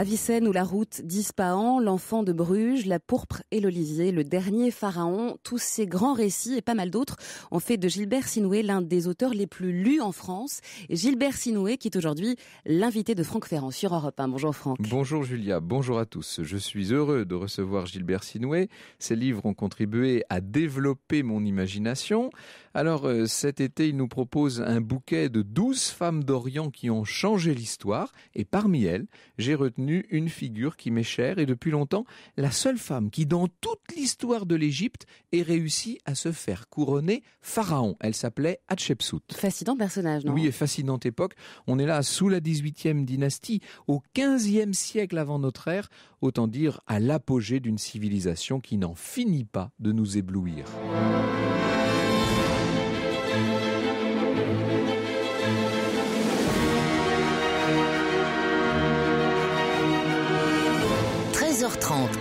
Avicenne ou la route d'Ispahan, l'enfant de Bruges, la pourpre et l'olivier, le dernier pharaon, tous ces grands récits et pas mal d'autres ont fait de Gilbert Sinoué l'un des auteurs les plus lus en France. Gilbert Sinoué qui est aujourd'hui l'invité de Franck Ferrand sur Europe 1. Bonjour Franck. Bonjour Julia, bonjour à tous. Je suis heureux de recevoir Gilbert Sinoué. Ses livres ont contribué à développer mon imagination, alors euh, cet été, il nous propose un bouquet de douze femmes d'Orient qui ont changé l'histoire et parmi elles, j'ai retenu une figure qui m'est chère et depuis longtemps la seule femme qui dans toute l'histoire de l'Égypte ait réussi à se faire couronner pharaon. Elle s'appelait Hatshepsut. Fascinant personnage, non Oui, et fascinante époque. On est là sous la 18e dynastie, au 15e siècle avant notre ère, autant dire à l'apogée d'une civilisation qui n'en finit pas de nous éblouir.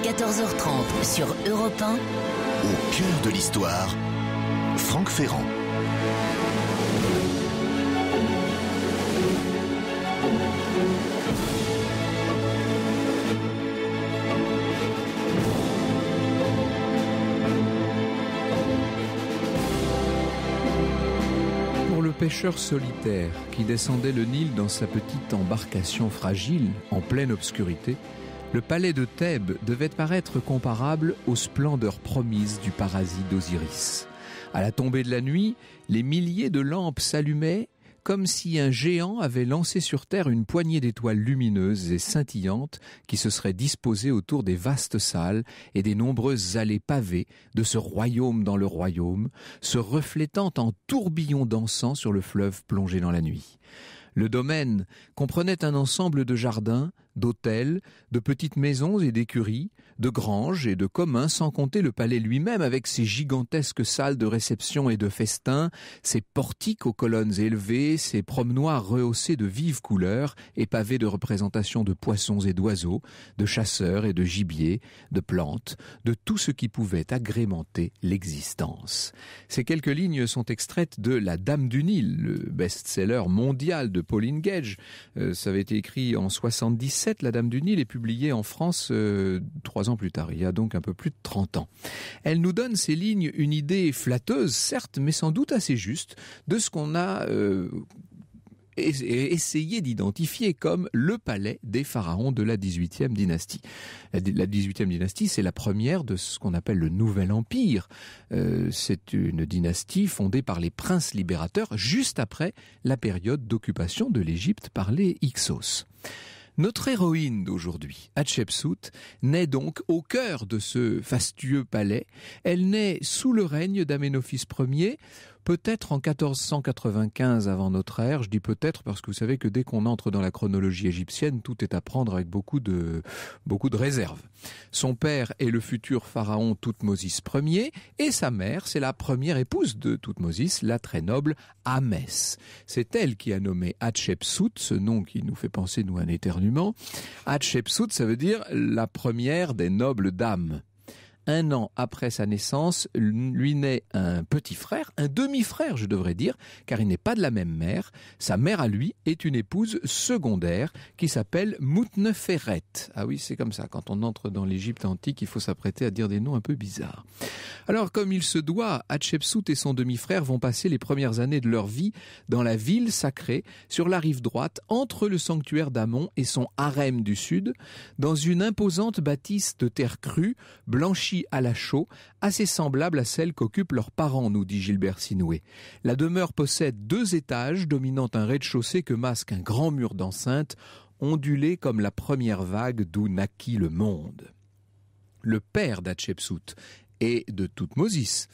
14h30 sur Europe 1. Au cœur de l'histoire, Franck Ferrand. Pour le pêcheur solitaire qui descendait le Nil dans sa petite embarcation fragile en pleine obscurité, le palais de Thèbes devait paraître comparable aux splendeurs promises du paradis d'Osiris. À la tombée de la nuit, les milliers de lampes s'allumaient comme si un géant avait lancé sur Terre une poignée d'étoiles lumineuses et scintillantes qui se seraient disposées autour des vastes salles et des nombreuses allées pavées de ce royaume dans le royaume, se reflétant en tourbillons dansant sur le fleuve plongé dans la nuit. Le domaine comprenait un ensemble de jardins, d'hôtels, de petites maisons et d'écuries, de granges et de communs, sans compter le palais lui-même avec ses gigantesques salles de réception et de festins, ses portiques aux colonnes élevées, ses promenoirs rehaussés de vives couleurs et pavés de représentations de poissons et d'oiseaux, de chasseurs et de gibiers, de plantes, de tout ce qui pouvait agrémenter l'existence. Ces quelques lignes sont extraites de La Dame du Nil, le best-seller mondial de Pauline Gage. Euh, ça avait été écrit en la Dame du Nil est publiée en France euh, trois ans plus tard, il y a donc un peu plus de 30 ans. Elle nous donne, ces lignes, une idée flatteuse, certes, mais sans doute assez juste, de ce qu'on a... Euh, essayé d'identifier comme le palais des pharaons de la 18e dynastie. La 18e dynastie, c'est la première de ce qu'on appelle le Nouvel Empire. Euh, c'est une dynastie fondée par les princes libérateurs juste après la période d'occupation de l'Égypte par les Hyksos. Notre héroïne d'aujourd'hui, Hatshepsut, naît donc au cœur de ce fastueux palais. Elle naît sous le règne d'Amenophis Ier, peut-être en 1495 avant notre ère. Je dis peut-être parce que vous savez que dès qu'on entre dans la chronologie égyptienne, tout est à prendre avec beaucoup de, beaucoup de réserve. Son père est le futur pharaon Toutmosis Ier et sa mère, c'est la première épouse de Toutmosis, la très noble Amès. C'est elle qui a nommé Hatshepsut, ce nom qui nous fait penser, nous, à un éternuement. Hatshepsut, ça veut dire la première des nobles dames un an après sa naissance, lui naît un petit frère, un demi-frère je devrais dire, car il n'est pas de la même mère. Sa mère à lui est une épouse secondaire qui s'appelle Moutneferet. Ah oui, c'est comme ça, quand on entre dans l'Égypte antique, il faut s'apprêter à dire des noms un peu bizarres. Alors comme il se doit, Hatshepsut et son demi-frère vont passer les premières années de leur vie dans la ville sacrée, sur la rive droite, entre le sanctuaire d'Amon et son harem du sud, dans une imposante bâtisse de terre crue, blanchie à la chaux, assez semblable à celle qu'occupent leurs parents, nous dit Gilbert Sinoué. La demeure possède deux étages dominant un rez-de-chaussée que masque un grand mur d'enceinte, ondulé comme la première vague d'où naquit le monde. Le père d'Hatshepsut est de Toutmosis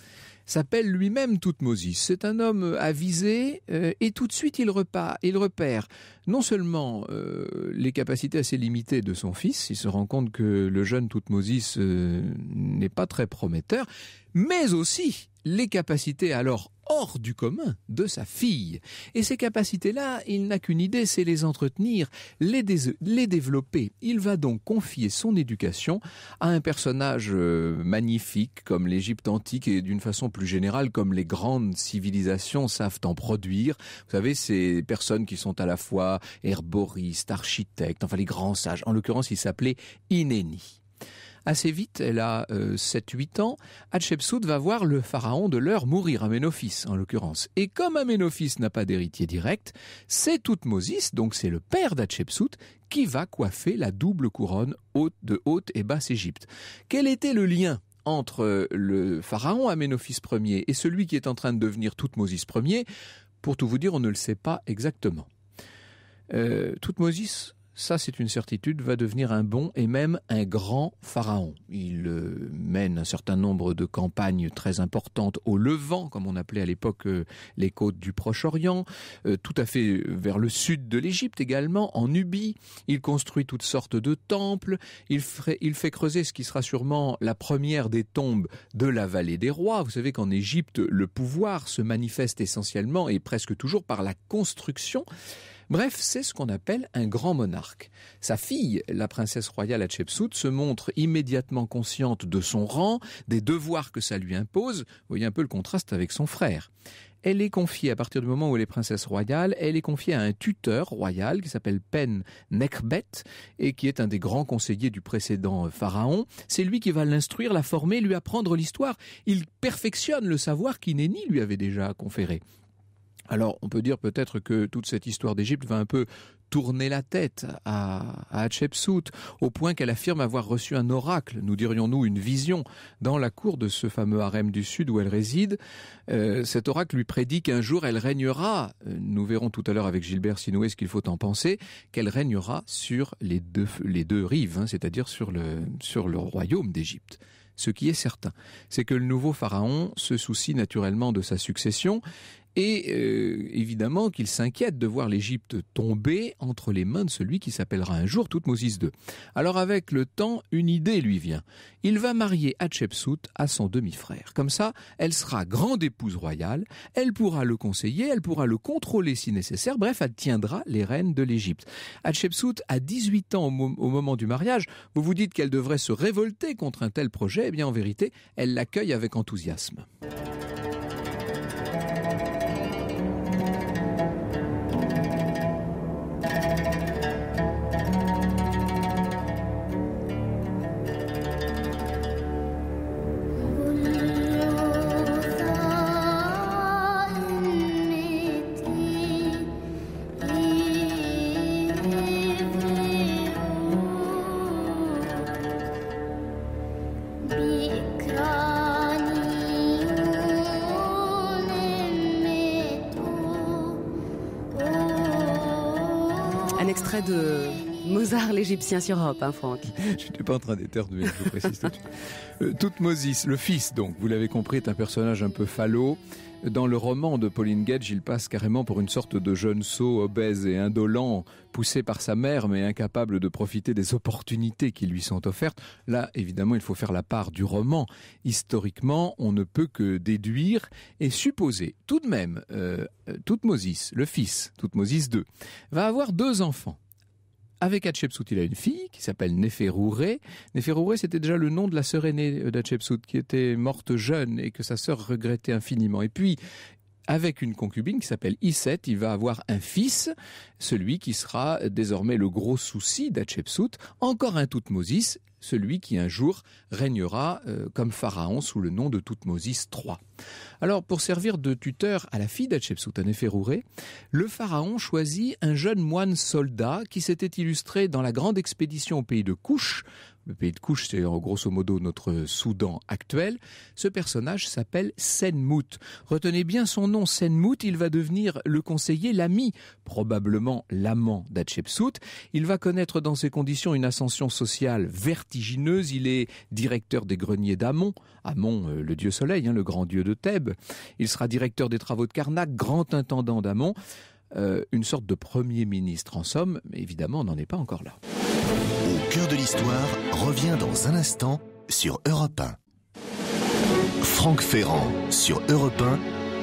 s'appelle lui-même Toutmosis. C'est un homme euh, avisé euh, et tout de suite il repart, il repère non seulement euh, les capacités assez limitées de son fils, il se rend compte que le jeune Toutmosis n'est pas très prometteur, mais aussi les capacités alors hors du commun de sa fille. Et ces capacités-là, il n'a qu'une idée, c'est les entretenir, les, développer. Il va donc confier son éducation à un personnage euh, magnifique comme l'Égypte antique et d'une façon plus générale comme les grandes civilisations savent en produire. Vous savez, ces personnes qui sont à la fois herboristes, architectes, enfin les grands sages. En l'occurrence, il s'appelait Inéni. Assez vite, elle a 7-8 euh, ans, Hatshepsut va voir le pharaon de l'heure mourir, Aménophis en l'occurrence. Et comme Aménophis n'a pas d'héritier direct, c'est Toutmosis, donc c'est le père d'Hatshepsut, qui va coiffer la double couronne haute de haute et basse Égypte. Quel était le lien entre euh, le pharaon Aménophis Ier et celui qui est en train de devenir Toutmosis Ier, pour tout vous dire, on ne le sait pas exactement. Euh, Toutmosis ça c'est une certitude, va devenir un bon et même un grand pharaon. Il euh, mène un certain nombre de campagnes très importantes au Levant, comme on appelait à l'époque euh, les côtes du Proche-Orient, euh, tout à fait vers le sud de l'Égypte également, en Nubie. Il construit toutes sortes de temples, il fait creuser ce qui sera sûrement la première des tombes de la vallée des rois. Vous savez qu'en Égypte, le pouvoir se manifeste essentiellement et presque toujours par la construction. Bref, c'est ce qu'on appelle un grand monarque. Sa fille, la princesse royale Hatshepsut, se montre immédiatement consciente de son rang, des devoirs que ça lui impose. Vous voyez un peu le contraste avec son frère. Elle est confiée, à partir du moment où elle est princesse royale, elle est confiée à un tuteur royal qui s'appelle Pen Nekbet et qui est un des grands conseillers du précédent pharaon. C'est lui qui va l'instruire, la former, lui apprendre l'histoire. Il perfectionne le savoir qu'Inéni lui avait déjà conféré. Alors on peut dire peut-être que toute cette histoire d'Égypte va un peu tourner la tête à, Hatshepsut, au point qu'elle affirme avoir reçu un oracle, nous dirions-nous une vision, dans la cour de ce fameux harem du sud où elle réside. Euh, cet oracle lui prédit qu'un jour elle régnera, euh, nous verrons tout à l'heure avec Gilbert Sinoué ce qu'il faut en penser, qu'elle régnera sur les deux, les deux rives, hein, c'est-à-dire sur le, sur le royaume d'Égypte. Ce qui est certain, c'est que le nouveau pharaon se soucie naturellement de sa succession et euh, évidemment qu'il s'inquiète de voir l'Égypte tomber entre les mains de celui qui s'appellera un jour Toutmosis II. Alors avec le temps, une idée lui vient. Il va marier Hatshepsut à son demi-frère. Comme ça, elle sera grande épouse royale, elle pourra le conseiller, elle pourra le contrôler si nécessaire, bref, elle tiendra les rênes de l'Égypte. Hatshepsut a 18 ans au moment du mariage. Vous vous dites qu'elle devrait se révolter contre un tel projet, eh bien en vérité, elle l'accueille avec enthousiasme. Hein, je pas en train d'éternuer, je vous précise tout de suite. Euh, le fils, donc, vous l'avez compris, est un personnage un peu falot. Dans le roman de Pauline Gage, il passe carrément pour une sorte de jeune sot obèse et indolent, poussé par sa mère mais incapable de profiter des opportunités qui lui sont offertes. Là, évidemment, il faut faire la part du roman. Historiquement, on ne peut que déduire et supposer tout de même, euh, euh Toutmosis, le fils, Toutmosis II, va avoir deux enfants. Avec Hatshepsut, il a une fille qui s'appelle Neferouré. Neferouré, c'était déjà le nom de la sœur aînée d'Hatshepsut, qui était morte jeune et que sa sœur regrettait infiniment. Et puis, avec une concubine qui s'appelle Iset. Il va avoir un fils, celui qui sera désormais le gros souci d'Hatshepsut, encore un Toutmosis, celui qui un jour régnera euh, comme pharaon sous le nom de Toutmosis III. Alors pour servir de tuteur à la fille d'Hatshepsut, Anéferouré, le pharaon choisit un jeune moine soldat qui s'était illustré dans la grande expédition au pays de Couche le pays de couche, c'est en grosso modo notre Soudan actuel. Ce personnage s'appelle Senmout. Retenez bien son nom, Senmout, il va devenir le conseiller, l'ami, probablement l'amant d'Hatshepsut. Il va connaître dans ces conditions une ascension sociale vertigineuse. Il est directeur des greniers d'Amon, Amon euh, le dieu soleil, hein, le grand dieu de Thèbes. Il sera directeur des travaux de Karnak, grand intendant d'Amon. Euh, une sorte de premier ministre en somme, mais évidemment on n'en est pas encore là. Au cœur de l'histoire revient dans un instant sur Europe 1. Franck Ferrand sur Europe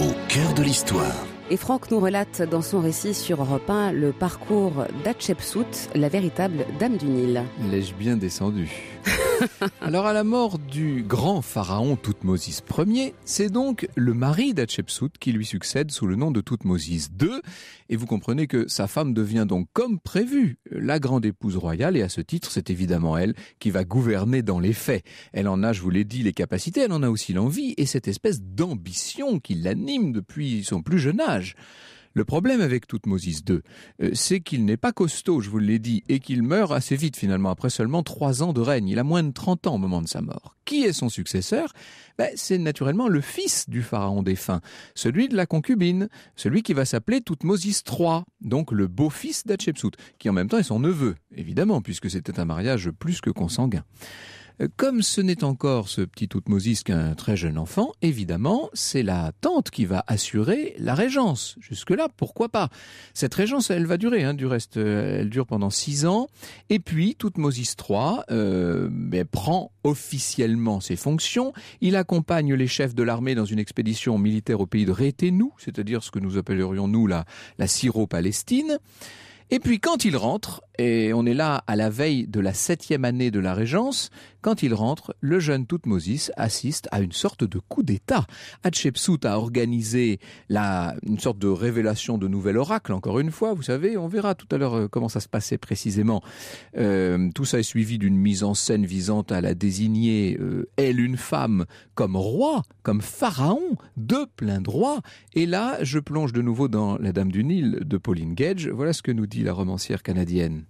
1, au cœur de l'histoire. Et Franck nous relate dans son récit sur Europe 1 le parcours d'Hatshepsut, la véritable dame du Nil. L'ai-je bien descendu Alors à la mort du grand pharaon Toutmosis Ier, c'est donc le mari d'Hatshepsut qui lui succède sous le nom de Toutmosis II. Et vous comprenez que sa femme devient donc comme prévu la grande épouse royale. Et à ce titre, c'est évidemment elle qui va gouverner dans les faits. Elle en a, je vous l'ai dit, les capacités, elle en a aussi l'envie et cette espèce d'ambition qui l'anime depuis son plus jeune âge. Le problème avec Toutmosis II, euh, c'est qu'il n'est pas costaud, je vous l'ai dit, et qu'il meurt assez vite finalement, après seulement trois ans de règne. Il a moins de 30 ans au moment de sa mort. Qui est son successeur ben, C'est naturellement le fils du pharaon défunt, celui de la concubine, celui qui va s'appeler Toutmosis III, donc le beau-fils d'Hatshepsut, qui en même temps est son neveu, évidemment, puisque c'était un mariage plus que consanguin. Euh, comme ce n'est encore ce petit Toutmosis qu'un très jeune enfant, évidemment, c'est la tante qui va assurer la régence. Jusque-là, pourquoi pas Cette régence, elle va durer, hein, du reste, euh, elle dure pendant six ans. Et puis, Toutmosis III euh, ben, prend officiellement ses fonctions. Il accompagne les chefs de l'armée dans une expédition militaire au pays de Rétenou, c'est-à-dire ce que nous appellerions, nous, la, la Syro-Palestine. Et puis quand il rentre, et on est là à la veille de la septième année de la Régence, quand il rentre, le jeune Toutmosis assiste à une sorte de coup d'État. Hatshepsut a organisé une sorte de révélation de nouvel oracle, encore une fois, vous savez, on verra tout à l'heure euh, comment ça se passait précisément. Euh, tout ça est suivi d'une mise en scène visant à la désigner, euh, elle, une femme, comme roi, comme pharaon, de plein droit. Et là, je plonge de nouveau dans La Dame du Nil de Pauline Gage. Voilà ce que nous dit la romancière canadienne.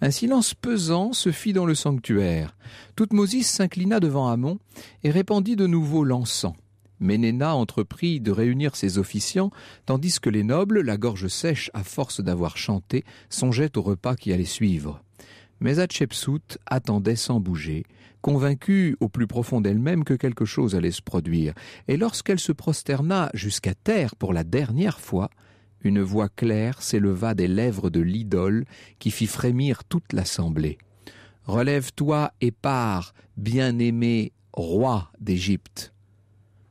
Un silence pesant se fit dans le sanctuaire. Toutmosis s'inclina devant Amon et répandit de nouveau l'encens. Ménéna entreprit de réunir ses officiants, tandis que les nobles, la gorge sèche à force d'avoir chanté, songeaient au repas qui allait suivre. Mais Hatshepsut attendait sans bouger, convaincue au plus profond d'elle-même que quelque chose allait se produire, et lorsqu'elle se prosterna jusqu'à terre pour la dernière fois, une voix claire s'éleva des lèvres de l'idole qui fit frémir toute l'assemblée. Relève-toi et pars, bien-aimé roi d'Égypte.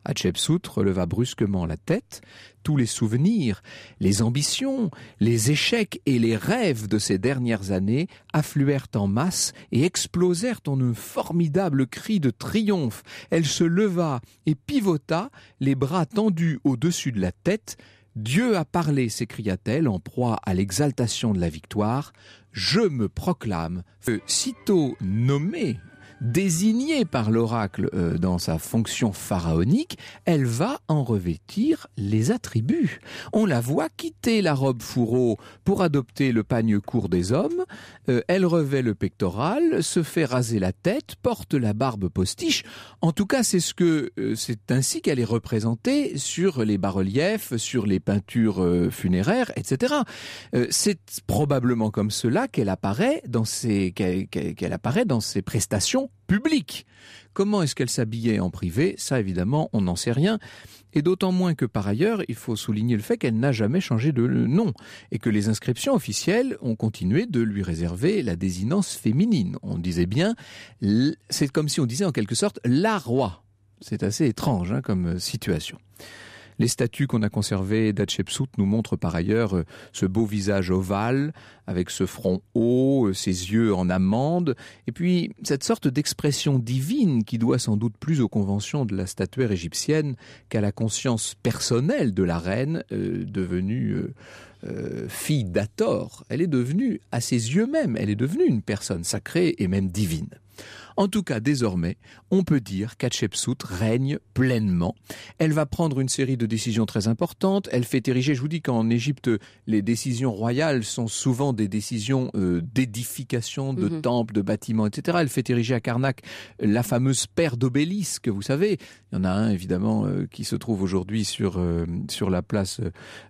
Hatshepsut releva brusquement la tête. Tous les souvenirs, les ambitions, les échecs et les rêves de ces dernières années affluèrent en masse et explosèrent en un formidable cri de triomphe. Elle se leva et pivota, les bras tendus au-dessus de la tête, Dieu a parlé, s'écria-t-elle en proie à l'exaltation de la victoire, je me proclame que, sitôt nommé désignée par l'oracle euh, dans sa fonction pharaonique, elle va en revêtir les attributs. On la voit quitter la robe fourreau pour adopter le pagne court des hommes, euh, elle revêt le pectoral, se fait raser la tête, porte la barbe postiche. En tout cas, c'est ce que euh, c'est ainsi qu'elle est représentée sur les bas-reliefs, sur les peintures funéraires, etc. C'est probablement comme cela qu'elle apparaît dans ses qu'elle apparaît dans ses prestations public. Comment est-ce qu'elle s'habillait en privé Ça, évidemment, on n'en sait rien. Et d'autant moins que par ailleurs, il faut souligner le fait qu'elle n'a jamais changé de nom et que les inscriptions officielles ont continué de lui réserver la désinence féminine. On disait bien, c'est comme si on disait en quelque sorte la roi. C'est assez étrange hein, comme situation. Les statues qu'on a conservées d'Hatshepsut nous montrent par ailleurs euh, ce beau visage ovale, avec ce front haut, euh, ses yeux en amande, et puis cette sorte d'expression divine qui doit sans doute plus aux conventions de la statuaire égyptienne qu'à la conscience personnelle de la reine euh, devenue fille d'Hathor. Elle est devenue, à ses yeux même, elle est devenue une personne sacrée et même divine. En tout cas, désormais, on peut dire qu'Hatshepsut règne pleinement. Elle va prendre une série de décisions très importantes. Elle fait ériger, je vous dis qu'en Égypte, les décisions royales sont souvent des décisions euh, d'édification de mhm. temples, de bâtiments, etc. Elle fait ériger à Karnak la fameuse paire d'obélisques, vous savez. Il y en a un, évidemment, euh, qui se trouve aujourd'hui sur, euh, sur la place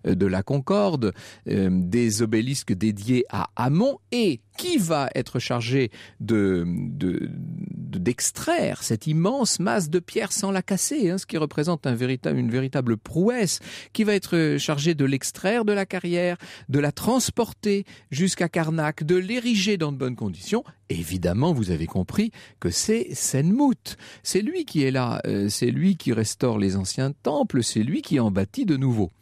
de la Concorde, des obélisques dédiés à Amon. Et qui va être chargé de, de d'extraire cette immense masse de pierre sans la casser, hein, ce qui représente une véritable prouesse, qui va être euh, chargée de l'extraire de la carrière, de la transporter jusqu'à Carnac, de l'ériger dans de bonnes conditions. Évidemment, vous avez compris que c'est Senmut. C'est lui qui est là, euh, c'est lui qui restaure les anciens temples, c'est lui qui en bâtit de nouveaux.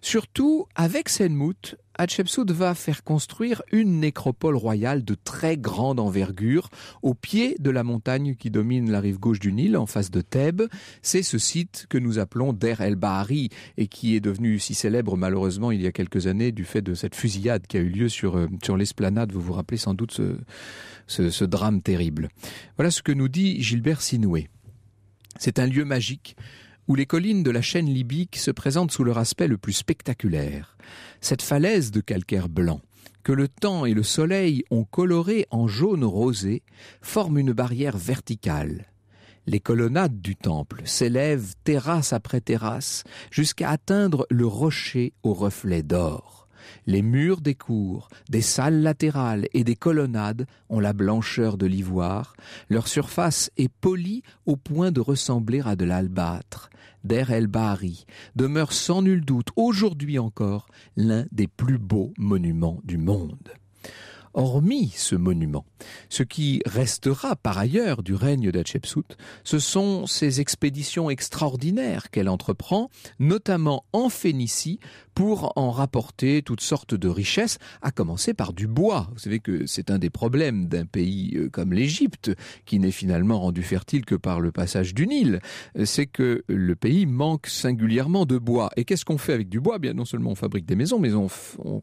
Surtout, avec Senmut, Hatshepsut va faire construire une nécropole royale de très grande envergure au pied de la montagne qui domine la rive gauche du Nil en face de Thèbes. C'est ce site que nous appelons Der El Bahari et qui est devenu si célèbre malheureusement il y a quelques années du fait de cette fusillade qui a eu lieu sur, euh, sur l'esplanade. Vous vous rappelez sans doute ce drame terrible. Voilà ce que nous dit Gilbert Sinoué. C'est un lieu magique où les collines de la chaîne libyque se présentent sous leur aspect le plus spectaculaire. Cette falaise de calcaire blanc, que le temps et le soleil ont colorée en jaune rosé, forme une barrière verticale. Les colonnades du temple s'élèvent terrasse après terrasse jusqu'à atteindre le rocher au reflet d'or. Les murs des cours, des salles latérales et des colonnades ont la blancheur de l'ivoire, leur surface est polie au point de ressembler à de l'albâtre. Der El Bahari demeure sans nul doute aujourd'hui encore l'un des plus beaux monuments du monde. Hormis ce monument, ce qui restera par ailleurs du règne d'Hatshepsut, ce sont ces expéditions extraordinaires qu'elle entreprend, notamment en Phénicie, pour en rapporter toutes sortes de richesses, à commencer par du bois. Vous savez que c'est un des problèmes d'un pays euh, comme l'Égypte, qui n'est finalement rendu fertile que par le passage du Nil, euh, c'est que le pays manque singulièrement de bois. Et qu'est-ce qu'on fait avec du bois Bien, non seulement on fabrique des maisons, mais on,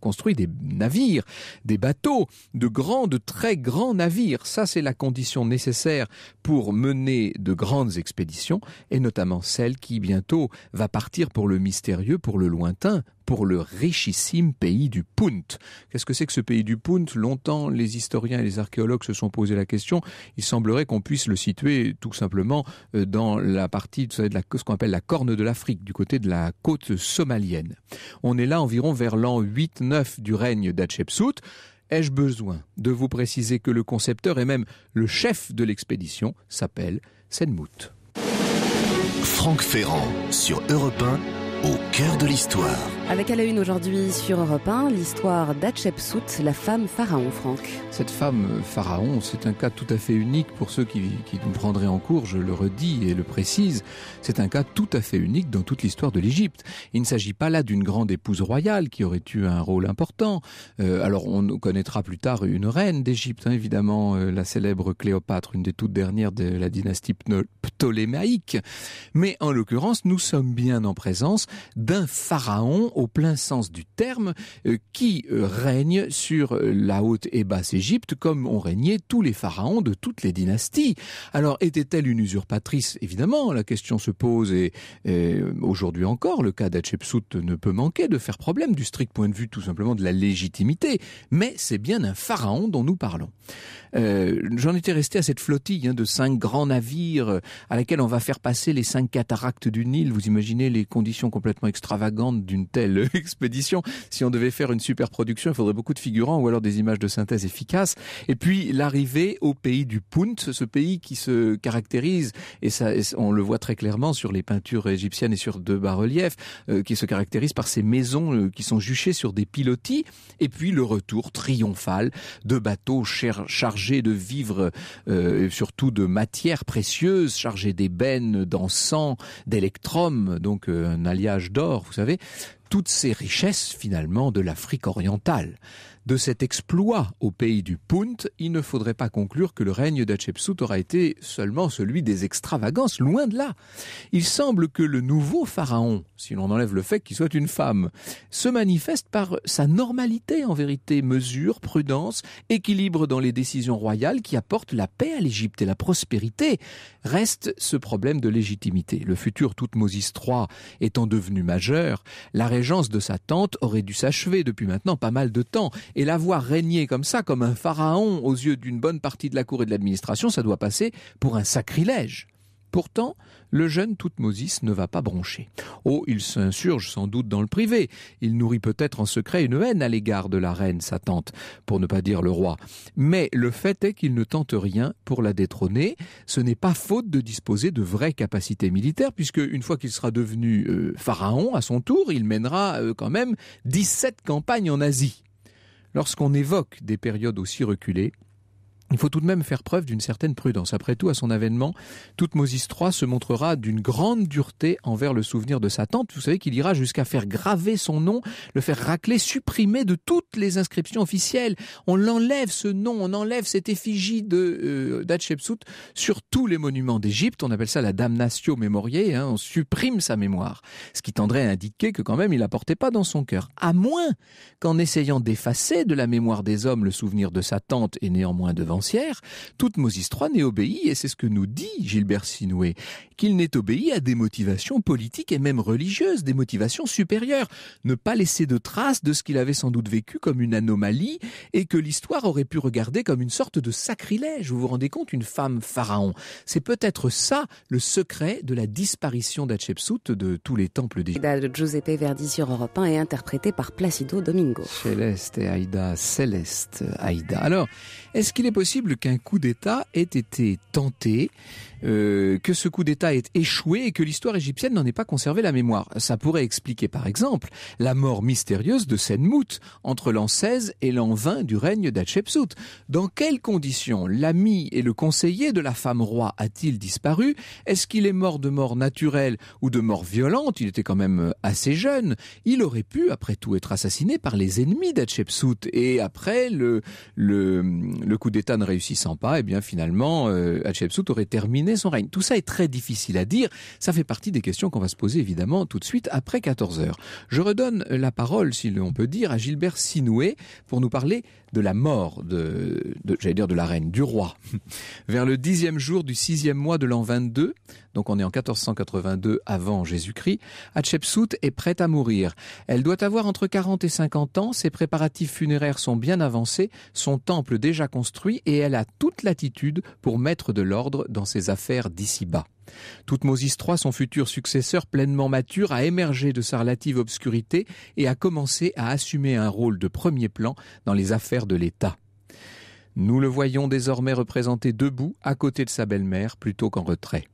construit des navires, des bateaux, de grands, de très grands navire. Ça, c'est la condition nécessaire pour mener de grandes expéditions, et notamment celle qui bientôt va partir pour le mystérieux, pour le lointain, pour le richissime pays du Punt. Qu'est-ce que c'est que ce pays du Punt Longtemps, les historiens et les archéologues se sont posé la question. Il semblerait qu'on puisse le situer tout simplement euh, dans la partie de ce qu'on appelle la Corne de l'Afrique, du côté de la côte somalienne. On est là environ vers l'an 8-9 du règne d'Hatshepsut. Ai-je besoin de vous préciser que le concepteur et même le chef de l'expédition s'appelle Senmout. Franck Ferrand sur Europe au cœur de l'histoire. Avec à la une aujourd'hui sur Europe 1, l'histoire d'Hatshepsut, la femme pharaon, Franck. Cette femme pharaon, c'est un cas tout à fait unique pour ceux qui, nous prendraient en cours, je le redis et le précise. C'est un cas tout à fait unique dans toute l'histoire de l'Égypte. Il ne s'agit pas là d'une grande épouse royale qui aurait eu un rôle important. Euh, alors on connaîtra plus tard une reine d'Égypte, hein, évidemment, euh, la célèbre Cléopâtre, une des toutes dernières de la dynastie ptolémaïque. Mais en l'occurrence, nous sommes bien en présence d'un pharaon au plein sens du terme euh, qui euh, règne sur euh, la haute et basse Égypte comme ont régné tous les pharaons de toutes les dynasties. Alors était-elle une usurpatrice Évidemment, la question se pose et, aujourd'hui encore, le cas d'Hatshepsut ne peut manquer de faire problème du strict point de vue tout simplement de la légitimité, mais c'est bien un pharaon dont nous parlons. J'en étais resté à cette flottille hein, de cinq grands navires à laquelle on va faire passer les cinq cataractes du Nil. Vous imaginez les conditions complètement extravagantes d'une l'expédition, Si on devait faire une super production, il faudrait beaucoup de figurants ou alors des images de synthèse efficaces. Et puis l'arrivée au pays du Punt, ce pays qui se caractérise, et ça on le voit très clairement sur les peintures égyptiennes et sur deux bas-reliefs, euh, qui se caractérise par ces maisons euh, qui sont juchées sur des pilotis, et puis le retour triomphal de bateaux chargés de vivres, euh, surtout de matières précieuses, chargés d'ébène, d'encens, d'électrum, donc un alliage d'or, vous savez, toutes ces richesses finalement de l'Afrique orientale de cet exploit au pays du Punt, il ne faudrait pas conclure que le règne d'Hatshepsut aura été seulement celui des extravagances, loin de là. Il semble que le nouveau pharaon, si l'on enlève le fait qu'il soit une femme, se manifeste par sa normalité en vérité, mesure, prudence, équilibre dans les décisions royales qui apportent la paix à l'Égypte et la prospérité. Reste ce problème de légitimité. Le futur Toutmosis III étant devenu majeur, la régence de sa tante aurait dû s'achever depuis maintenant pas mal de temps et la voir régner comme ça, comme un pharaon aux yeux d'une bonne partie de la cour et de l'administration, ça doit passer pour un sacrilège. Pourtant, le jeune Toutmosis ne va pas broncher. Oh, il s'insurge sans doute dans le privé. Il nourrit peut-être en secret une haine à l'égard de la reine, sa tante, pour ne pas dire le roi. Mais le fait est qu'il ne tente rien pour la détrôner. Ce n'est pas faute de disposer de vraies capacités militaires, puisque une fois qu'il sera devenu euh, pharaon à son tour, il mènera euh, quand même 17 campagnes en Asie lorsqu'on évoque des périodes aussi reculées il faut tout de même faire preuve d'une certaine prudence. Après tout, à son avènement, Toutmosis III se montrera d'une grande dureté envers le souvenir de sa tante. Vous savez qu'il ira jusqu'à faire graver son nom, le faire racler, supprimer de toutes les inscriptions officielles. On l'enlève ce nom, on enlève cette effigie de euh, sur tous les monuments d'Égypte. On appelle ça la damnatio memoriae. Hein. on supprime sa mémoire, ce qui tendrait à indiquer que quand même il la portait pas dans son cœur. À moins qu'en essayant d'effacer de la mémoire des hommes le souvenir de sa tante et néanmoins devant toute Moses III n'est obéi, et c'est ce que nous dit Gilbert Sinoué, qu'il n'est obéi à des motivations politiques et même religieuses, des motivations supérieures. Ne pas laisser de traces de ce qu'il avait sans doute vécu comme une anomalie et que l'histoire aurait pu regarder comme une sorte de sacrilège. Vous vous rendez compte, une femme pharaon. C'est peut-être ça le secret de la disparition d'Hatshepsut de tous les temples d'Égypte. De Giuseppe Verdi sur Europe 1 est interprété par Placido Domingo. Céleste et Aïda, Céleste Aïda. Alors, est-ce qu'il est possible qu'un coup d'État ait été tenté euh, que ce coup d'État ait échoué et que l'histoire égyptienne n'en ait pas conservé la mémoire. Ça pourrait expliquer par exemple la mort mystérieuse de Senmout entre l'an 16 et l'an 20 du règne d'Hatshepsut. Dans quelles conditions l'ami et le conseiller de la femme roi a-t-il disparu Est-ce qu'il est mort de mort naturelle ou de mort violente Il était quand même euh, assez jeune. Il aurait pu après tout être assassiné par les ennemis d'Hatshepsut et après le, le, coup d'État ne réussissant pas, et eh bien finalement euh, Hatshepsut aurait terminé son règne. Tout ça est très difficile à dire. Ça fait partie des questions qu'on va se poser évidemment tout de suite après 14 heures. Je redonne la parole, si l'on peut dire, à Gilbert Sinoué pour nous parler de la mort de, j'allais dire de la reine, du roi, vers le dixième jour du sixième mois de l'an 22, donc on est en 1482 avant Jésus-Christ, Hatshepsut est prête à mourir. Elle doit avoir entre 40 et 50 ans, ses préparatifs funéraires sont bien avancés, son temple déjà construit et elle a toute l'attitude pour mettre de l'ordre dans ses affaires d'ici-bas. Toutmosis III, son futur successeur pleinement mature, a émergé de sa relative obscurité et a commencé à assumer un rôle de premier plan dans les affaires de l'État. Nous le voyons désormais représenté debout à côté de sa belle-mère plutôt qu'en retrait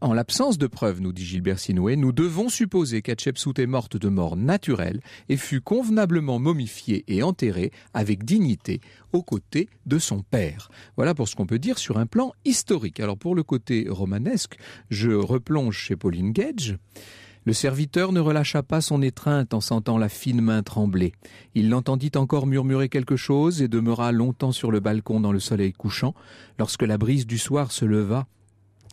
en l'absence de preuves, nous dit Gilbert Sinoué, nous devons supposer qu'Hatshepsut est morte de mort naturelle et fut convenablement momifiée et enterrée avec dignité aux côtés de son père. Voilà pour ce qu'on peut dire sur un plan historique. Alors pour le côté romanesque, je replonge chez Pauline Gage. Le serviteur ne relâcha pas son étreinte en sentant la fine main trembler. Il l'entendit encore murmurer quelque chose et demeura longtemps sur le balcon dans le soleil couchant. Lorsque la brise du soir se leva,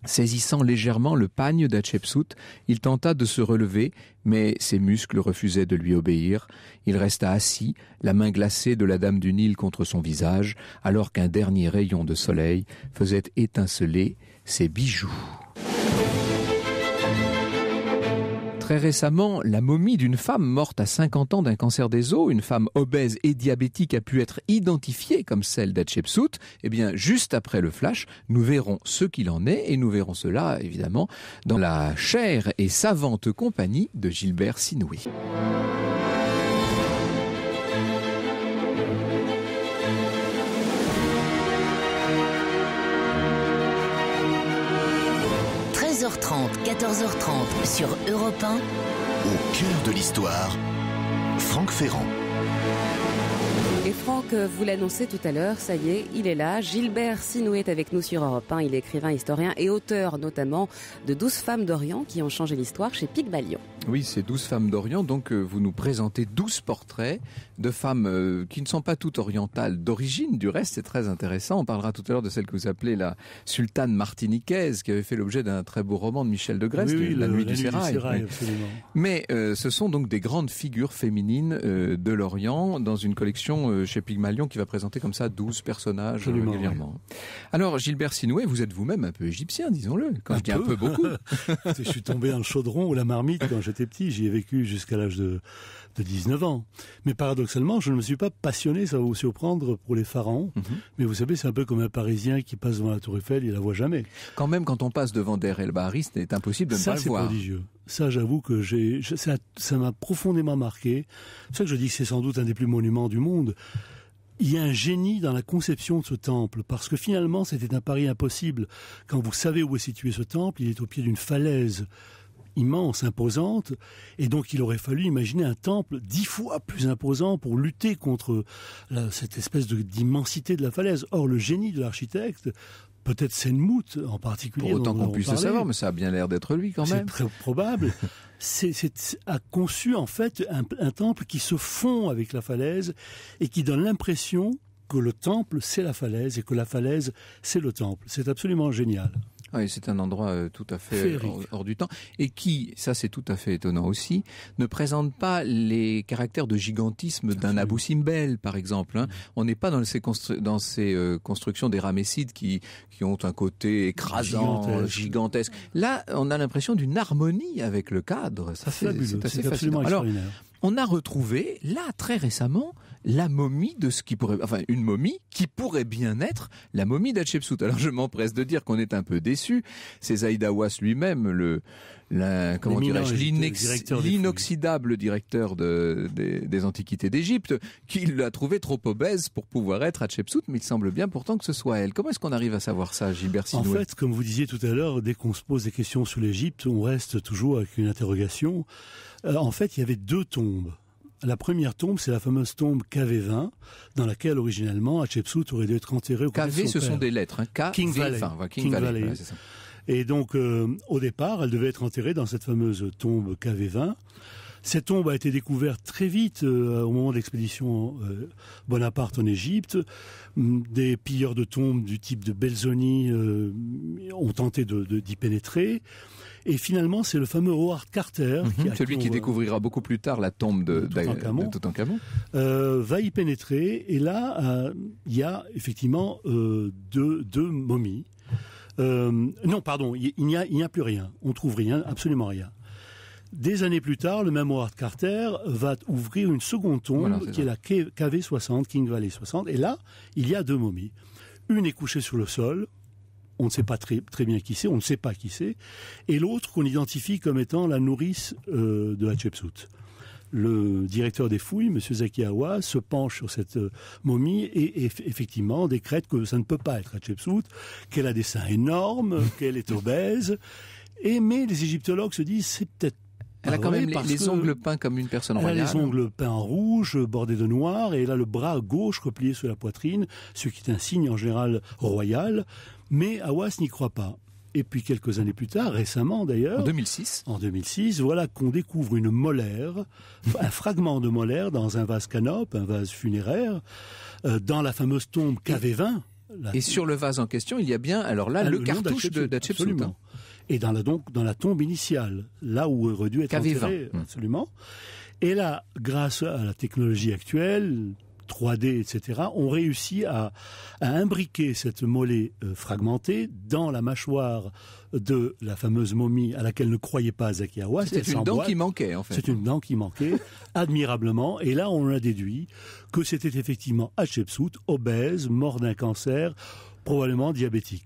Saisissant légèrement le pagne d'Hatshepsut, il tenta de se relever, mais ses muscles refusaient de lui obéir. Il resta assis, la main glacée de la Dame du Nil contre son visage, alors qu'un dernier rayon de soleil faisait étinceler ses bijoux. Très récemment, la momie d'une femme morte à 50 ans d'un cancer des os, une femme obèse et diabétique a pu être identifiée comme celle d'Hatshepsut. Eh bien, juste après le flash, nous verrons ce qu'il en est et nous verrons cela, évidemment, dans la chère et savante compagnie de Gilbert Sinoui. 14h30 sur Europe 1. Au cœur de l'histoire, Franck Ferrand. Et Franck, euh, vous l'annoncez tout à l'heure, ça y est, il est là. Gilbert Sinou est avec nous sur Europe 1. Il est écrivain, historien et auteur notamment de 12 femmes d'Orient qui ont changé l'histoire chez Pic Balion. Oui, c'est 12 femmes d'Orient. Donc, euh, vous nous présentez 12 portraits de femmes euh, qui ne sont pas toutes orientales d'origine. Du reste, c'est très intéressant. On parlera tout à l'heure de celle que vous appelez la sultane martiniquaise, qui avait fait l'objet d'un très beau roman de Michel de Grèce, La, nuit, du nuit Mais, euh, ce sont donc des grandes figures féminines de l'Orient dans une collection chez Pygmalion qui va présenter comme ça 12 personnages régulièrement. Alors, Gilbert Sinoué, vous êtes vous-même un peu égyptien, disons-le. Quand un je dis un peu beaucoup. je suis tombé dans chaudron ou la marmite quand j'étais petit, j'y ai vécu jusqu'à l'âge de, 19 ans. Mais paradoxalement, je ne me suis pas passionné, ça va vous surprendre, pour les pharaons. Mhm. Mais vous savez, c'est un peu comme un Parisien qui passe devant la Tour Eiffel, il la voit jamais. Quand même, quand on passe devant Der El c'est impossible de ne pas le voir. Ça, prodigieux. Ça, j'avoue que j'ai, ça m'a profondément marqué. C'est ça que je dis que c'est sans doute un des plus monuments du monde. Il y a un génie dans la conception de ce temple, parce que finalement c'était un pari impossible. Quand vous savez où est situé ce temple, il est au pied d'une falaise immense, imposante, et donc il aurait fallu imaginer un temple dix fois plus imposant pour lutter contre euh, cette espèce d'immensité de, la falaise. Or, le génie de l'architecte, peut-être Senmout en particulier. Pour autant qu'on puisse le savoir, mais ça a bien l'air d'être lui quand même. C'est très probable. c'est a conçu en fait un, temple qui se fond avec la falaise et qui donne l'impression que le temple c'est la falaise et que la falaise c'est le temple. C'est absolument génial. Ah, c'est un endroit euh, tout à fait euh, hors, du temps et qui, ça c'est tout à fait étonnant aussi, ne présente pas les caractères de gigantisme d'un Abou Simbel, par exemple. Hein. Mm. On n'est pas dans ces, euh, constructions des ramessides qui, ont un côté écrasant, gigantesque. Là, on a l'impression d'une harmonie avec le cadre. Ça, c'est assez fascinant. on a retrouvé, là, très récemment, la momie de ce qui pourrait, enfin une momie qui pourrait bien être la momie d'Hatshepsut. Alors je m'empresse de dire qu'on est un peu déçu. C'est Zaïdawas lui-même, le, comment l'inoxydable directeur, directeur de, des, antiquités d'Égypte, qui l'a trouvé trop obèse pour pouvoir être Hatshepsut, mais il semble bien pourtant que ce soit elle. Comment est-ce qu'on arrive à savoir ça, Gilbert Sinoué En fait, comme vous disiez tout à l'heure, dès qu'on se pose des questions sur l'Égypte, on reste toujours avec une interrogation. Euh, en fait, il y avait deux tombes la première tombe, c'est la fameuse tombe KV20, dans laquelle originellement Hatshepsut aurait dû être enterré au KV, ce sont des lettres, hein. King, Valley. Valley. Et donc, euh, au départ, elle devait être enterrée dans cette fameuse tombe KV20. Cette tombe a été découverte très vite euh, au moment de l'expédition euh, Bonaparte en Égypte. Hum, des pilleurs de tombes du type de Belzoni euh, ont tenté d'y pénétrer. Et finalement, c'est le fameux Howard Carter, mhm. celui qui découvrira beaucoup plus tard la tombe de, de va y pénétrer. Et là, il y a effectivement deux, momies. non, pardon, il n'y a, plus rien. On ne trouve rien, absolument rien. Des années plus tard, le même de Carter va ouvrir une seconde tombe qui est la KV60, King Valley 60. Et là, il y a deux momies. Une est couchée sur le sol. On ne sait pas très, bien qui c'est, on ne sait pas qui c'est. Et l'autre qu'on identifie comme étant la nourrice euh, de Hatshepsut le directeur des fouilles, M. Zakiawa, se penche sur cette euh, momie et, effectivement décrète que ça ne peut pas être Hatshepsut, qu'elle a des seins énormes, qu'elle est obèse. Et mais les égyptologues se disent c'est peut-être elle a quand même les, ongles peints comme une personne royale. Elle a les ongles peints rouge, bordés de noir, et elle a le bras gauche replié sur la poitrine, ce qui est un signe en général royal. Mais Awas n'y croit pas. Et puis quelques années plus tard, récemment d'ailleurs. En 2006. En 2006, voilà qu'on découvre une molaire, un fragment de molaire dans un vase canope, un vase funéraire, euh, dans la fameuse tombe KV20. Et sur le vase en question, il y a bien, alors là, ah, le, cartouche de hein. Absolument et dans la, donc dans la tombe initiale, là où aurait dû être enterré, mmh. absolument. Et là, grâce à la technologie actuelle, 3D, etc., on réussit à, imbriquer cette mollet euh, fragmentée dans la mâchoire de la fameuse momie à laquelle ne croyait pas Zakiawa. C'est une dent qui manquait, en fait. C'est une dent qui manquait, admirablement. Et là, on a déduit que c'était effectivement Hatshepsut, obèse, mort d'un cancer, probablement diabétique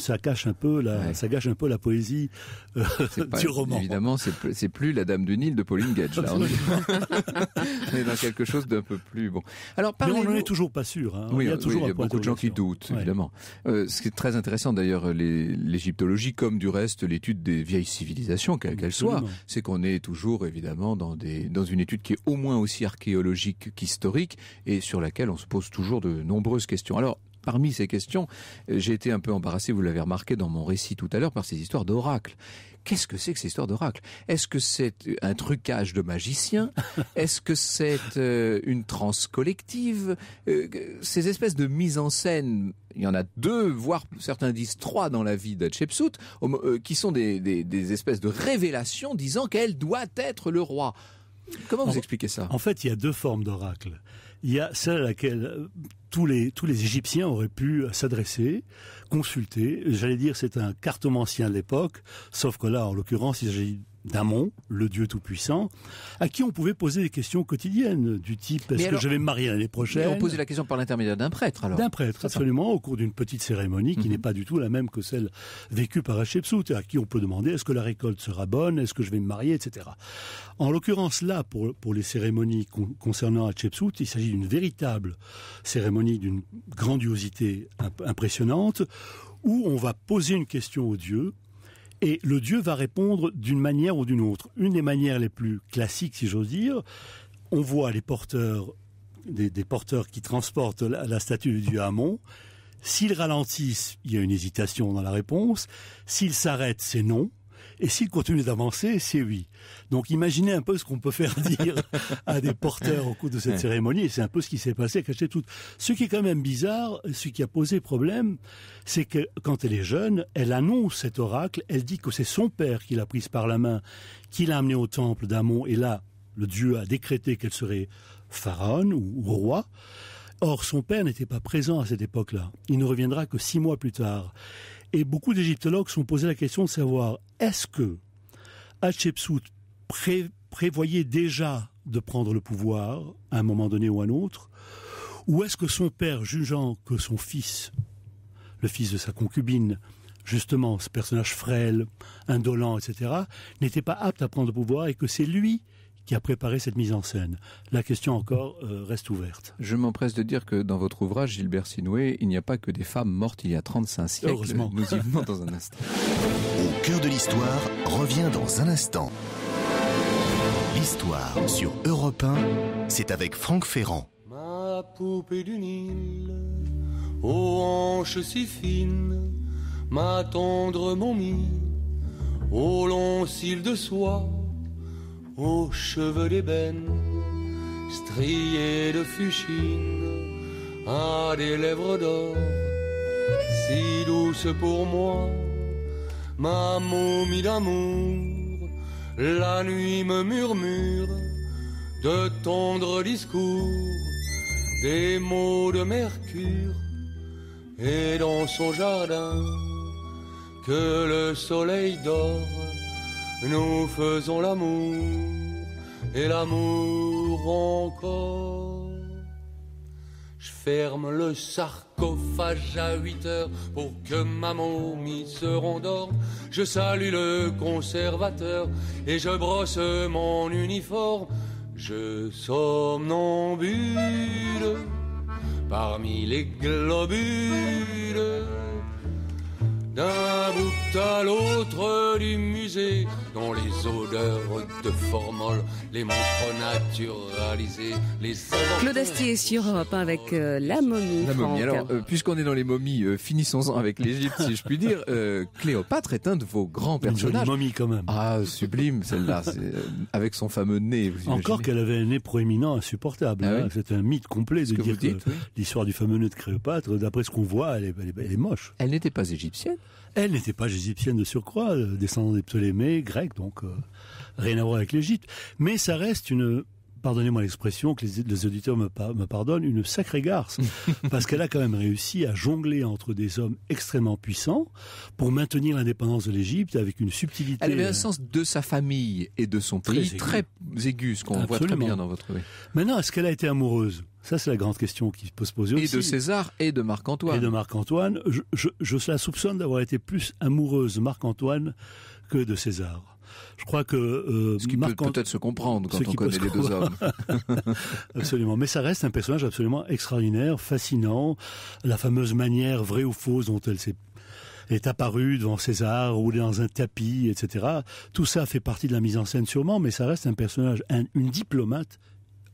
ça cache un peu gâche un peu la poésie euh, du roman. Évidemment, c'est plus la Dame du Nil de Pauline Gage. Là, on, est, dans quelque chose d'un peu plus bon. Alors, on n'en est toujours pas sûr. Hein. Oui, il y a, toujours beaucoup de gens qui doutent, évidemment. Euh, ce qui est très intéressant d'ailleurs, l'égyptologie, comme du reste l'étude des vieilles civilisations, quelles qu'elles soient, c'est qu'on est toujours évidemment dans des, dans une étude qui est au moins aussi archéologique qu'historique et sur laquelle on se pose toujours de nombreuses questions. Alors parmi ces questions, euh, j'ai été un peu embarrassé, vous l'avez remarqué dans mon récit tout à l'heure, par ces histoires d'oracles. Qu'est-ce que c'est que ces histoires d'oracles Est-ce que c'est euh, un trucage de magicien Est-ce que c'est euh, une transe collective Ces espèces de mises en scène, il y en a deux, voire certains disent trois dans la vie d'Hatshepsut, qui sont des espèces de révélations disant qu'elle doit être le roi. Comment vous expliquer expliquez ça En fait, il y a deux formes d'oracle. Il y a celle à laquelle euh, tous les, tous les Égyptiens auraient pu euh, s'adresser, consulter. J'allais dire, c'est un cartomancien de l'époque, sauf que là, en l'occurrence, il s'agit d'Amon, le dieu tout-puissant, à qui on pouvait poser des questions quotidiennes du type est-ce que je vais me marier l'année prochaine Mais on posait la question par l'intermédiaire d'un prêtre alors. D'un prêtre, absolument, au cours d'une petite cérémonie qui mhm. n'est pas du tout la même que celle vécue par Hatshepsut, à qui on peut demander est-ce que la récolte sera bonne, est-ce que je vais me marier, etc. En l'occurrence là, pour, les cérémonies concernant Hatshepsut, il s'agit d'une véritable cérémonie d'une grandiosité impressionnante où on va poser une question au dieu et le dieu va répondre d'une manière ou d'une autre. Une des manières les plus classiques, si j'ose dire, on voit les porteurs, des, porteurs qui transportent la, statue du dieu Amon. S'ils ralentissent, il y a une hésitation dans la réponse. S'ils s'arrêtent, c'est non. Et s'il continue d'avancer, c'est oui. Donc imaginez un peu ce qu'on peut faire dire à des porteurs au cours de cette cérémonie. c'est un peu ce qui s'est passé à tout Ce qui est quand même bizarre, ce qui a posé problème, c'est que quand elle est jeune, elle annonce cet oracle, elle dit que c'est son père qui l'a prise par la main, qui l'a amenée au temple d'Amon. Et là, le dieu a décrété qu'elle serait pharaon ou roi. Or, son père n'était pas présent à cette époque-là. Il ne reviendra que six mois plus tard. Et beaucoup d'égyptologues se sont posés la question de savoir est-ce que Hatshepsut prévoyait déjà de prendre le pouvoir à un moment donné ou à un autre Ou est-ce que son père, jugeant que son fils, le fils de sa concubine, justement ce personnage frêle, indolent, etc., n'était pas apte à prendre le pouvoir et que c'est lui qui a préparé cette mise en scène. La question encore euh, reste ouverte. Je m'empresse de dire que dans votre ouvrage, Gilbert Sinoué, il n'y a pas que des femmes mortes il y a 35 siècles. Heureusement. Nous y dans un instant. Au cœur de l'histoire revient dans un instant. L'histoire sur Europe 1, c'est avec Franck Ferrand. Ma poupée du Nil, aux hanches si fines, ma tendre momie, aux longs cils de soie aux cheveux d'ébène, striés de fuchine, à des lèvres d'or, si douce pour moi, ma momie d'amour, la nuit me murmure de tendres discours, des mots de mercure, et dans son jardin, que le soleil dort, nous faisons l'amour et l'amour encore. Je ferme le sarcophage à 8 heures pour que ma momie se rendorme. Je salue le conservateur et je brosse mon uniforme. Je somnambule parmi les globules. D'un bout à l'autre du musée, dont les odeurs de formol, les monstres naturalisés, les... Claude Astier sur Europe 1 avec euh, la momie. La momie. Alors, euh, puisqu'on est dans les momies, euh, finissons-en avec l'Égypte, si je puis dire. Cléopâtre est un de vos grands personnages. Une momie, quand même. Ah, sublime, celle-là. avec son fameux nez. Encore qu'elle avait un nez proéminent insupportable. Ah hein. C'est un mythe complet de dire que l'histoire du fameux nez de Cléopâtre, d'après ce qu'on voit, elle est moche. Elle n'était pas égyptienne elle n'était pas égyptienne de surcroît, euh, descendant des Ptolémées, grec, donc euh, rien à voir avec l'Égypte. Mais ça reste une pardonnez-moi l'expression, que les, auditeurs me, pardonnent, une sacrée garce. parce qu'elle a quand même réussi à jongler entre des hommes extrêmement puissants pour maintenir l'indépendance de l'Égypte avec une subtilité. Elle avait un euh, sens de sa famille et de son pays très aigu, ce qu'on voit très bien dans votre... Oui. Maintenant, est-ce qu'elle a été amoureuse ça, c'est la grande question qui peut se poser aussi. Et de César et de Marc-Antoine. Et de Marc-Antoine. Je, je la soupçonne d'avoir été plus amoureuse Marc-Antoine que de César. Je crois que euh, ce qui peut peut-être se comprendre quand on connaît les deux hommes. absolument, mais ça reste un personnage absolument extraordinaire, fascinant. La fameuse manière vraie ou fausse dont elle s'est est apparue devant César, roulé dans un tapis, etc. Tout ça fait partie de la mise en scène sûrement, mais ça reste un personnage, une diplomate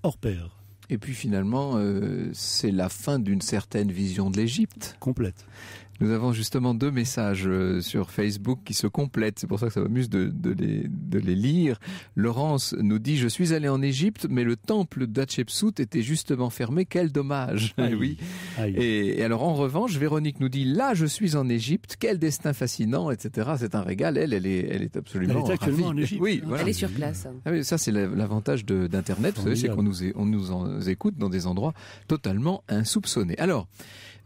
hors pair. Et puis finalement, euh, c'est la fin d'une certaine vision de l'Égypte. Complète. Nous avons justement deux messages euh, sur Facebook qui se complètent. C'est pour ça que ça m'amuse de, les, lire. Laurence nous dit, je suis allé en Égypte, mais le temple d'Hatshepsut était justement fermé. Quel dommage. oui. Et, alors, en revanche, Véronique nous dit, là, je suis en Égypte. Quel destin fascinant, etc. C'est un régal. Elle, elle est, elle est absolument actuellement en Égypte. Oui, voilà. Elle est sur place. Ah ça, c'est l'avantage d'Internet. Vous savez, c'est qu'on nous, on nous en, écoute dans des endroits totalement insoupçonnés. Alors,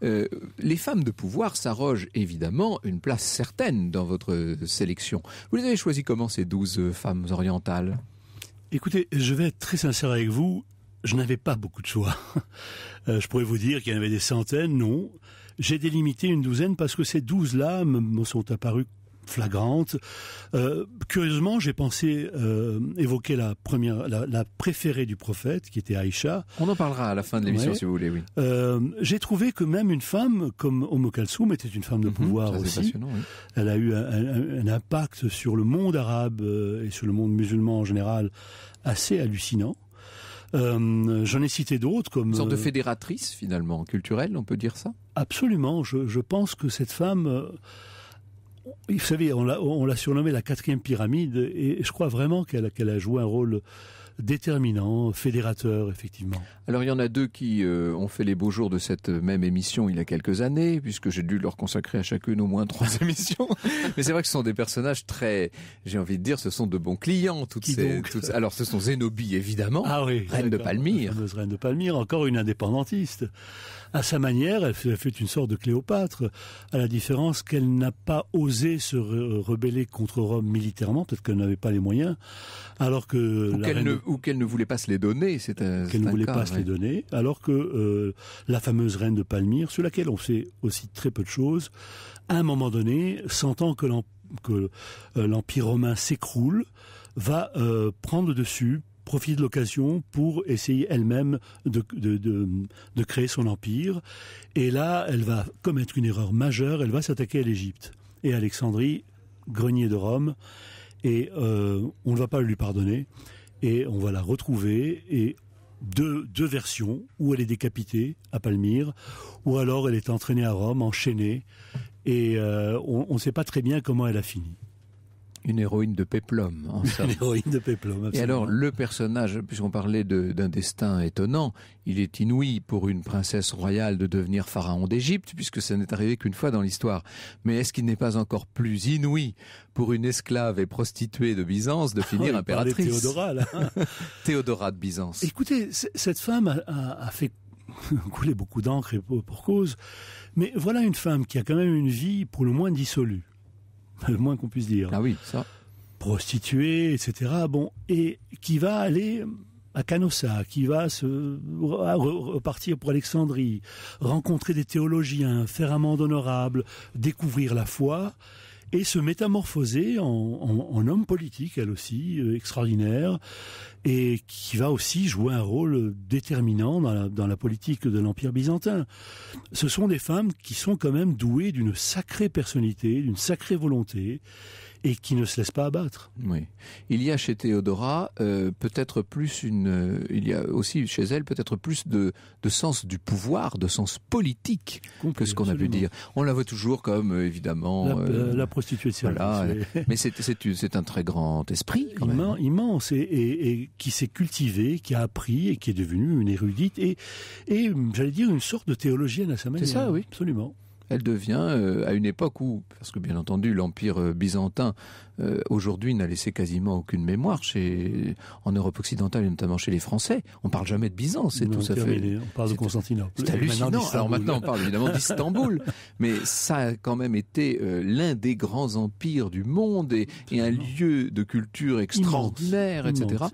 euh, les femmes de pouvoir s'arrogent évidemment une place certaine dans votre sélection. Vous les avez choisies comment ces douze euh, femmes orientales Écoutez, je vais être très sincère avec vous, je n'avais pas beaucoup de choix. Euh, je pourrais vous dire qu'il y en avait des centaines, non. J'ai délimité une douzaine parce que ces douze-là me sont apparues flagrante. Euh, curieusement, j'ai pensé euh, évoquer la première, la, préférée du prophète, qui était Aïcha. On en parlera à la fin de l'émission, si vous voulez, oui. Euh, j'ai trouvé que même une femme comme Omo Kalsoum était une femme de mhm, pouvoir aussi. Elle a eu un, impact sur le monde arabe et sur le monde musulman en général assez hallucinant. j'en ai cité d'autres comme une sorte de fédératrice finalement culturelle, on peut dire ça. Absolument, je pense que cette femme vous savez, on l'a, surnommée la quatrième pyramide, et je crois vraiment qu'elle, a joué un rôle déterminant, fédérateur, effectivement. Alors il y en a deux qui euh, ont fait les beaux jours de cette même émission il y a quelques années, puisque j'ai dû leur consacrer à chacune au moins trois émissions. Mais c'est vrai que ce sont des personnages très, j'ai envie de dire, ce sont de bons clients. Toutes ces, Alors ce sont Zénobie, évidemment, ah reine de Palmyre. Reine de Palmyre, encore une indépendantiste à sa manière, elle fait, fait une sorte de Cléopâtre, à la différence qu'elle n'a pas osé se rebeller contre Rome militairement, peut-être qu'elle n'avait pas les moyens, alors que... Ou qu'elle ne, voulait pas se les donner, c'est Qu'elle ne voulait pas se les donner, alors que euh, la fameuse reine de Palmyre, sur laquelle on sait aussi très peu de choses, à un moment donné, sentant que euh, l'Empire romain s'écroule, va euh, prendre dessus profite de l'occasion pour essayer elle-même de, créer son empire. Et là, elle va commettre une erreur majeure, elle va s'attaquer à l'Égypte et Alexandrie, grenier de Rome, et euh, on ne va pas lui pardonner, et on va la retrouver, et deux, versions, où elle est décapitée à Palmyre, ou alors elle est entraînée à Rome, enchaînée, et euh, on ne sait pas très bien comment elle a fini. Une héroïne de péplum, hein, Une héroïne de péplum, absolument. Et alors, le personnage, puisqu'on parlait d'un destin étonnant, il est inouï pour une princesse royale de devenir pharaon d'Égypte, puisque ça n'est arrivé qu'une fois dans l'histoire. Mais est-ce qu'il n'est pas encore plus inouï pour une esclave et prostituée de Byzance de ah finir impératrice Théodora, là. Théodora de Byzance. Écoutez, cette femme a, fait couler beaucoup d'encre et pour cause, mais voilà une femme qui a quand même une vie pour le moins dissolue. le moins qu'on puisse dire. Ah oui, ça. Prostituée, etc. Bon, et qui va aller à Canossa, qui va se repartir pour Alexandrie, rencontrer des théologiens, faire amende honorable, découvrir la foi et se métamorphoser en homme politique, elle aussi, euh, extraordinaire, et qui va aussi jouer un rôle déterminant dans la, politique de l'Empire byzantin. Ce sont des femmes qui sont quand même douées d'une sacrée personnalité, d'une sacrée volonté, et qui ne se laisse pas abattre. Oui. Il y a chez Théodora euh, peut-être plus une, euh, il y a aussi chez elle peut-être plus de, de sens du pouvoir, de sens politique que ce qu'on a pu dire. On la voit toujours comme euh, évidemment la, prostitution. prostituée de mais c'est un très grand esprit quand même. Hein. immense et, qui s'est cultivé, qui a appris et qui est devenue une érudite et et j'allais dire une sorte de théologienne à sa manière. C'est ça, oui, absolument elle devient, euh, à une époque où, parce que bien entendu l'Empire euh, byzantin euh, aujourd'hui n'a laissé quasiment aucune mémoire chez, en Europe occidentale et notamment chez les Français. On parle jamais de Byzance, c'est tout ça fait. On parle de Constantinople. C'est hallucinant. Maintenant, Alors maintenant, on parle évidemment d'Istanbul, mais ça a quand même été euh, l'un des grands empires du monde et, un lieu de culture extraordinaire, etc.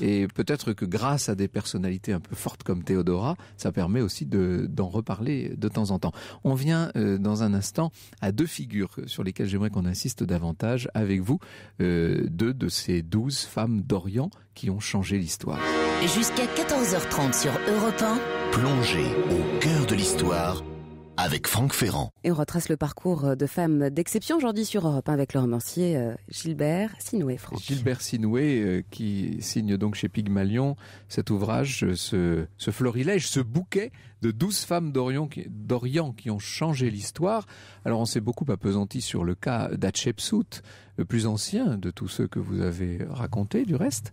Et peut-être que grâce à des personnalités un peu fortes comme Théodora, ça permet aussi d'en reparler de temps en temps. On vient euh, dans un instant à deux figures sur lesquelles j'aimerais qu'on insiste davantage avec vous euh, deux de ces douze femmes d'Orient qui ont changé l'histoire. Jusqu'à 14h30 sur Europe 1, plongée au cœur de l'histoire avec Franck Ferrand. Et on retrace le parcours de femmes d'exception aujourd'hui sur Europe 1 avec le romancier euh, Gilbert Sinoué. Gilbert Sinoué euh, qui signe donc chez Pygmalion cet ouvrage, ce, ce florilège, ce bouquet de 12 femmes d'Orient qui, ont changé l'histoire. Alors on s'est beaucoup appesanti sur le cas d'Hatshepsut, le plus ancien de tous ceux que vous avez racontés du reste.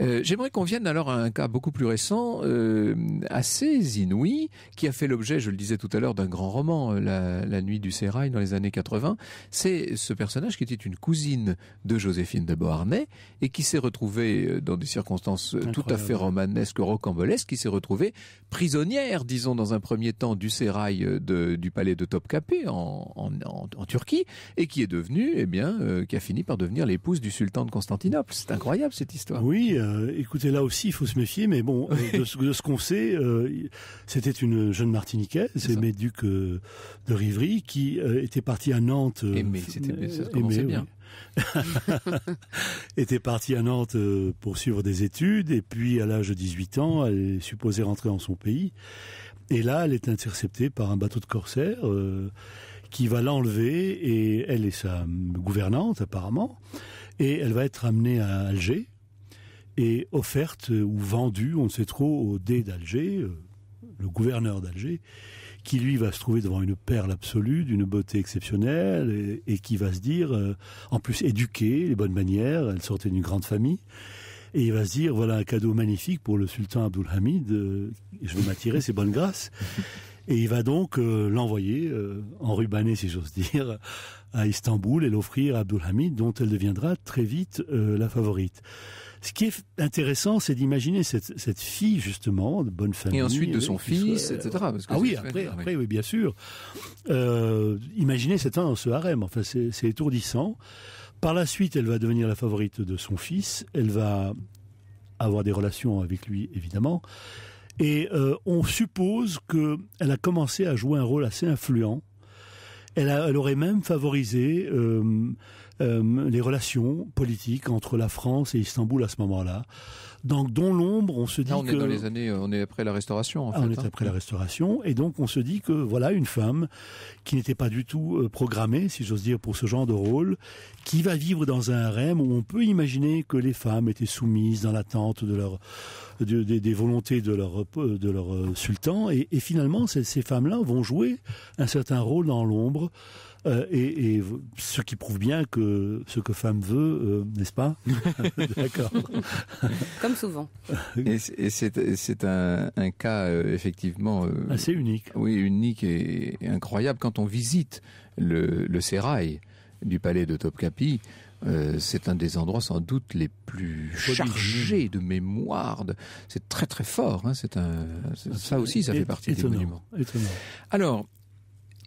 Euh, j'aimerais qu'on vienne alors à un cas beaucoup plus récent, euh, assez inouï, qui a fait l'objet, je le disais tout à l'heure, d'un grand roman, euh, la, Nuit du Sérail, dans les années 80. C'est ce personnage qui était une cousine de Joséphine de Beauharnais et qui s'est retrouvée dans des circonstances tout à fait romanesques, rocambolesques, qui s'est retrouvée prisonnière, disons dans un premier temps du sérail euh, du palais de Topkapi en, en, en, Turquie et qui est devenue, eh bien, euh, qui a fini par devenir l'épouse du sultan de Constantinople. C'est incroyable cette histoire. Oui, euh, écoutez, là aussi il faut se méfier, mais bon, de, ce, qu'on sait, c'était une jeune Martiniquaise, Méduc de Rivry, qui était partie à Nantes. Aimée, bien. était partie à Nantes pour suivre des études et puis à l'âge de 18 ans, elle est supposée rentrer en son pays et là, elle est interceptée par un bateau de corsaires euh, qui va l'enlever, et elle est sa gouvernante apparemment, et elle va être amenée à Alger, et offerte ou vendue, on ne sait trop, au dé d'Alger, euh, le gouverneur d'Alger, qui lui va se trouver devant une perle absolue, d'une beauté exceptionnelle, et, qui va se dire, euh, en plus éduquée, les bonnes manières, elle sortait d'une grande famille, et il va se dire, voilà un cadeau magnifique pour le sultan Abdulhamid, Hamid. Euh, je veux m'attirer ses bonnes grâces. Et il va donc euh, l'envoyer, euh, en rubané si j'ose dire, à Istanbul et l'offrir à Hamid, dont elle deviendra très vite la favorite. Ce qui est intéressant, c'est d'imaginer cette, cette, fille, justement, de bonne famille. Et ensuite de son fils, etc. Ah, ah oui, après, après oui. bien sûr. imaginez cet homme dans ce harem, enfin c'est étourdissant. Par la suite, elle va devenir la favorite de son fils. Elle va avoir des relations avec lui, évidemment. Et euh, on suppose qu'elle a commencé à jouer un rôle assez influent. Elle, aurait même favorisé euh, euh, les relations politiques entre la France et Istanbul à ce moment-là. Donc dans l'ombre, on se dit Là, on que... est dans les années, euh, on est après la restauration. Ah, on est hein. après la restauration, et donc on se dit que voilà une femme qui n'était pas du tout euh, programmée, si j'ose dire, pour ce genre de rôle, qui va vivre dans un harem où on peut imaginer que les femmes étaient soumises dans l'attente de leur des volontés de leur euh, de leur sultan, et, finalement ces femmes-là vont jouer un certain rôle dans l'ombre. Euh, et, ce qui prouve bien que ce que femme veut, euh, n'est-ce pas D'accord. Comme souvent. Et c'est un, cas euh, effectivement assez unique. Oui, unique et, incroyable quand on visite le, le sérail du palais de Topkapi. c'est un des endroits sans doute les plus chargés de mémoire. C'est très très fort. Hein. C'est ah, ça aussi, ça fait partie des monuments. Alors,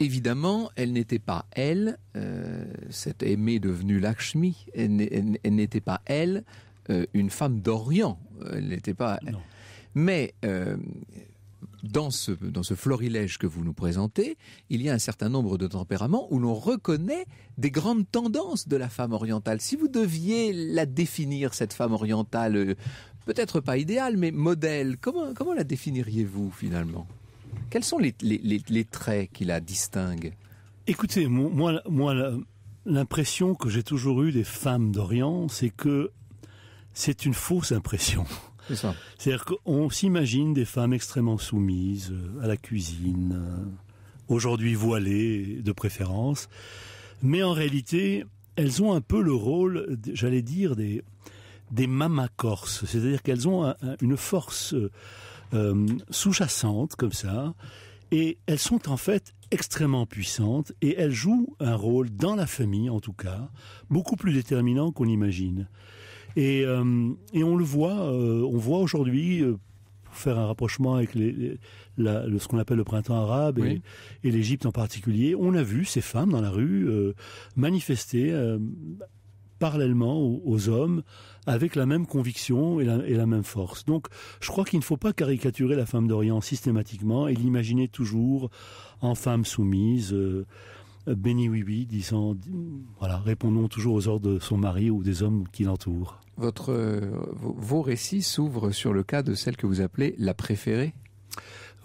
évidemment, elle n'était pas elle, euh, cette aimée devenue Lakshmi, elle n'était pas elle, euh, une femme d'Orient. Euh, elle n'était pas. Mais dans ce, dans ce florilège que vous nous présentez, il y a un certain nombre de tempéraments où l'on reconnaît des grandes tendances de la femme orientale. Si vous deviez la définir, cette femme orientale, peut-être pas idéale, mais modèle, comment, comment la définiriez-vous finalement quels sont les, les, traits qui la distinguent Écoutez, moi, moi l'impression que j'ai toujours eue des femmes d'Orient, c'est que c'est une fausse impression. C'est ça. C'est-à-dire qu'on s'imagine des femmes extrêmement soumises euh, à la cuisine, euh, aujourd'hui voilées de préférence, mais en réalité, elles ont un peu le rôle, j'allais dire, des, des mamas corses, c'est-à-dire qu'elles ont une force euh, euh, sous-jacentes comme ça, et elles sont en fait extrêmement puissantes et elles jouent un rôle dans la famille en tout cas beaucoup plus déterminant qu'on imagine. Et, euh, et, on le voit, euh, on voit aujourd'hui pour faire un rapprochement avec les, ce qu'on appelle le printemps arabe et, et l'Égypte en particulier, on a vu ces femmes dans la rue manifester parallèlement aux, hommes avec la même conviction et la, même force. Donc je crois qu'il ne faut pas caricaturer la femme d'Orient systématiquement et l'imaginer toujours en femme soumise. béni oui oui, disant voilà, répondons toujours aux ordres de son mari ou des hommes qui l'entourent. Votre euh, vos récits s'ouvrent sur le cas de celle que vous appelez la préférée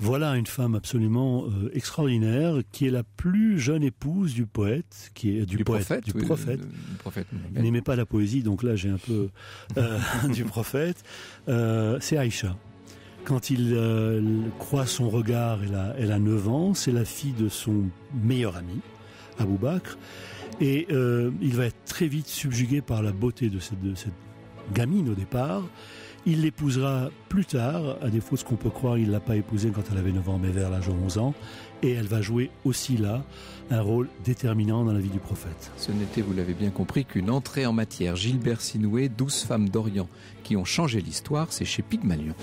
voilà une femme absolument euh, extraordinaire qui est la plus jeune épouse du poète, qui est du, prophète, du prophète. n'aimait euh, pas la poésie, donc là j'ai un peu euh, du prophète. c'est Aïcha. Quand il croit son regard, elle a, elle 9 ans, c'est la fille de son meilleur ami, Abou Bakr, et il va être très vite subjugué par la beauté de cette gamine au départ, il l'épousera plus tard, à défaut de ce qu'on peut croire, il l'a pas épousée quand elle avait 9 ans, mais vers l'âge de 11 ans. Et elle va jouer aussi là un rôle déterminant dans la vie du prophète. Ce n'était, vous l'avez bien compris, qu'une entrée en matière. Gilbert Sinoué, 12 femmes d'Orient qui ont changé l'histoire, c'est chez Pygmalion.